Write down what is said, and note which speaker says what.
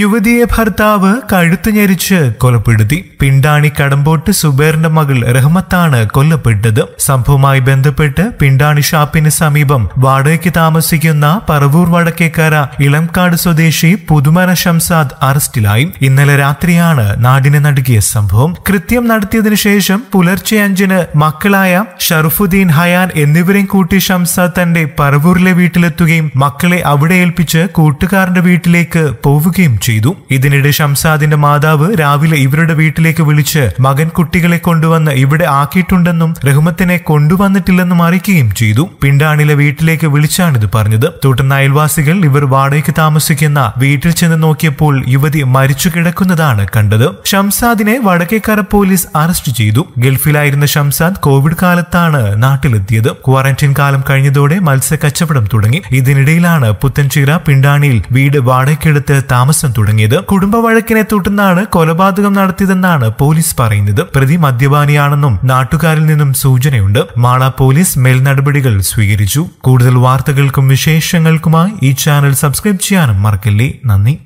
Speaker 1: യുവതിയെ ഭർത്താവ് കഴുത്തു ഞെരിച്ച് കൊലപ്പെടുത്തി പിണ്ടാണി കടമ്പോട്ട് സുബേറിന്റെ മകൾ റഹ്മത്താണ് കൊല്ലപ്പെട്ടത് സംഭവവുമായി ബന്ധപ്പെട്ട് പിണ്ടാണി ഷാപ്പിന് സമീപം വാടകയ്ക്ക് താമസിക്കുന്ന പറവൂർ വടക്കേക്കര ഇളംകാട് സ്വദേശി പുതുമന ഷംസാദ് അറസ്റ്റിലായി ഇന്നലെ രാത്രിയാണ് നാടിനെ നടുക്കിയ സംഭവം കൃത്യം നടത്തിയതിനു ശേഷം പുലർച്ചെ അഞ്ചിന് മക്കളായ ഷറുഫുദ്ദീൻ ഹയാൻ എന്നിവരെയും കൂട്ടി ഷംസാദ് തന്റെ പറവൂരിലെ വീട്ടിലെത്തുകയും മക്കളെ അവിടെ ഏൽപ്പിച്ച് കൂട്ടുകാരന്റെ വീട്ടിലേക്ക് പോവുകയും ചെയ്തു ഇതിനിടെ ഷംസാദിന്റെ മാതാവ് രാവിലെ ഇവരുടെ വീട്ടിലേക്ക് വിളിച്ച് മകൻ കുട്ടികളെ കൊണ്ടുവന്ന് ഇവിടെ ആക്കിയിട്ടുണ്ടെന്നും റഹ്മത്തിനെ കൊണ്ടുവന്നിട്ടില്ലെന്നും അറിയിക്കുകയും ചെയ്തു പിണ്ടാണിലെ വീട്ടിലേക്ക് വിളിച്ചാണിത് പറഞ്ഞത് തുടർന്ന് അയൽവാസികൾ ഇവർ വാടകയ്ക്ക് താമസിക്കുന്ന വീട്ടിൽ ചെന്ന് നോക്കിയപ്പോൾ യുവതി മരിച്ചു കിടക്കുന്നതാണ് കണ്ടത് ഷംസാദിനെ വടക്കേക്കര പോലീസ് അറസ്റ്റ് ചെയ്തു ഗൾഫിലായിരുന്ന ഷംസാദ് കോവിഡ് കാലത്താണ് നാട്ടിലെത്തിയത് ക്വാറന്റൈൻ കാലം കഴിഞ്ഞതോടെ മത്സ്യ കച്ചവടം തുടങ്ങി ഇതിനിടയിലാണ് പുത്തൻചിറ പിണ്ടാണിയിൽ വീട് വാടകയ്ക്കെടുത്ത് താമസം ശ്വാസം തുടങ്ങിയത് കുടുംബ വഴക്കിനെ തുടർന്നാണ് കൊലപാതകം നടത്തിയതെന്നാണ് പോലീസ് പറയുന്നത് പ്രതി മദ്യപാനിയാണെന്നും നാട്ടുകാരിൽ നിന്നും സൂചനയുണ്ട് മാള പോലീസ് മേൽനടപടികൾ സ്വീകരിച്ചു കൂടുതൽ വാർത്തകൾക്കും വിശേഷങ്ങൾക്കുമായി ഈ ചാനൽ സബ്സ്ക്രൈബ് ചെയ്യാനും മറക്കല്ലേ നന്ദി